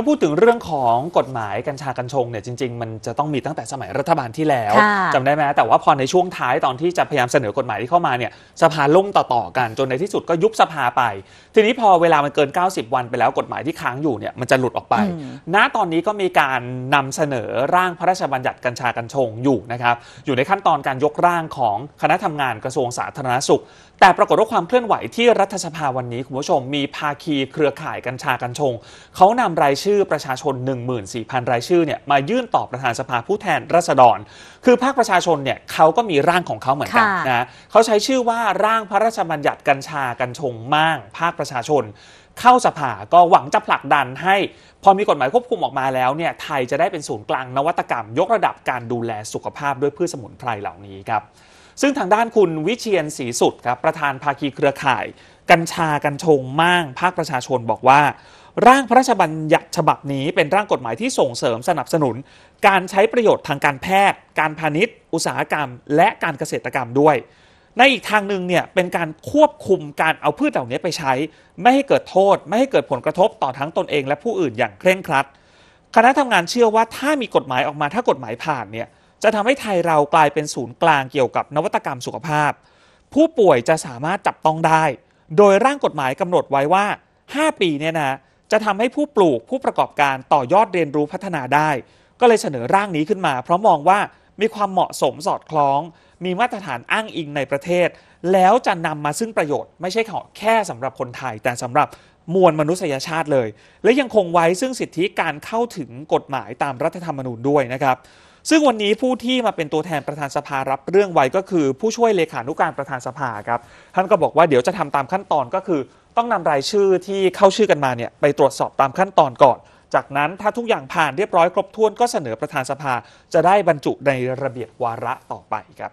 าพูดถึงเรื่องของกฎหมายกัญชากัญชงเนี่ยจริงๆ มันจะต้องมีตั้งแต่สมัยรัฐบาลที่แล้ว จำได้ไหมแต่ว่าพอในช่วงท้ายตอนที่จะพยายามเสนอกฎหมายที่เข้ามาเนี่ยสภาล่มต่อๆกัน จนในที่สุดก็ยุบสภาไป ทีนี้พอเวลามันเกิน 90 วันไปแล้วกฎหมายที่ค้างอยู่เนี่ยมันจะหลุดออกไป ณตอนนี้ก็มีการนำเสนอร่างพระราชบัญญัติกัญชากัญชงอยู่นะครับอยู่ในขั้นตอนการยกร่างของคณะทำงานกระทรวงสาธารณสุข แต่ปรากฏว่าความเคลื่อนไหวที่รัฐสภาวันนี้คุณผู้ชม มีภาคีเครือข่ายกัญชากัญชงเขานำรายชื่อชื่อประชาชน 14,000 รายชื่อเนี่ยมายื่นต่อประธานสภาผู้แทนราษฎร คือภาคประชาชนเนี่ยเขาก็มีร่างของเขาเหมือนกันนะเขาใช้ชื่อว่าร่างพระราชบัญญัติกัญชากัญชงม่างภาคประชาชน เข้าสภาก็หวังจะผลักดันให้พอมีกฎหมายควบคุมออกมาแล้วเนี่ยไทยจะได้เป็นศูนย์กลางนวัตกรรม ยกระดับการดูแลสุขภาพด้วยพืชสมุนไพรเหล่านี้ครับซึ่งทางด้านคุณวิเชียนศรีสุดครับประธานภาคีเครือข่าย กัญชากัญชงม่างภาคประชาชนบอกว่าร่างพระราชบัญญัติฉบับนี้เป็นร่างกฎหมายที่ส่งเสริมสนับสนุน การใช้ประโยชน์ทางการแพทย์ การพาณิชย์ อุตสาหกรรม และการเกษตรกรรมด้วย ในอีกทางหนึ่งเนี่ยเป็นการควบคุมการเอาพืชเหล่านี้ไปใช้ ไม่ให้เกิดโทษ ไม่ให้เกิดผลกระทบต่อทั้งตนเอง และผู้อื่นอย่างเคร่งครัดคณะทำงานเชื่อว่าถ้ามีกฎหมายออกมาถ้ากฎหมายผ่านเนี่ยจะทำให้ไทยเรากลายเป็นศูนย์กลางเกี่ยวกับนวัตกรรมสุขภาพ ผู้ป่วยจะสามารถจับต้องได้ โดยร่างกฎหมายกำหนดไว้ว่า 5 ปีเนี่ยนะจะทำให้ผู้ปลูกผู้ประกอบการต่อยอดเรียนรู้พัฒนาได้ ก็เลยเสนอร่างนี้ขึ้นมาเพราะมองว่ามีความเหมาะสมสอดคล้อง มีมาตรฐานอ้างอิงในประเทศ แล้วจะนำมาซึ่งประโยชน์ไม่ใช่แค่สำหรับคนไทย แต่สำหรับมวลมนุษยชาติเลย และยังคงไว้ซึ่งสิทธิการเข้าถึงกฎหมายตามรัฐธรรมนูญด้วยนะครับซึ่งวันนี้ผู้ที่มาเป็นตัวแทนประธานสภารับเรื่องไว้ก็คือผู้ช่วยเลขานุการประธานสภาครับ ท่านก็บอกว่าเดี๋ยวจะทำตามขั้นตอนก็คือต้องนำรายชื่อที่เข้าชื่อกันมาเนี่ย ไปตรวจสอบตามขั้นตอนก่อน จากนั้นถ้าทุกอย่างผ่านเรียบร้อยครบถ้วนก็เสนอประธานสภาจะได้บรรจุในระเบียบวาระต่อไปครับ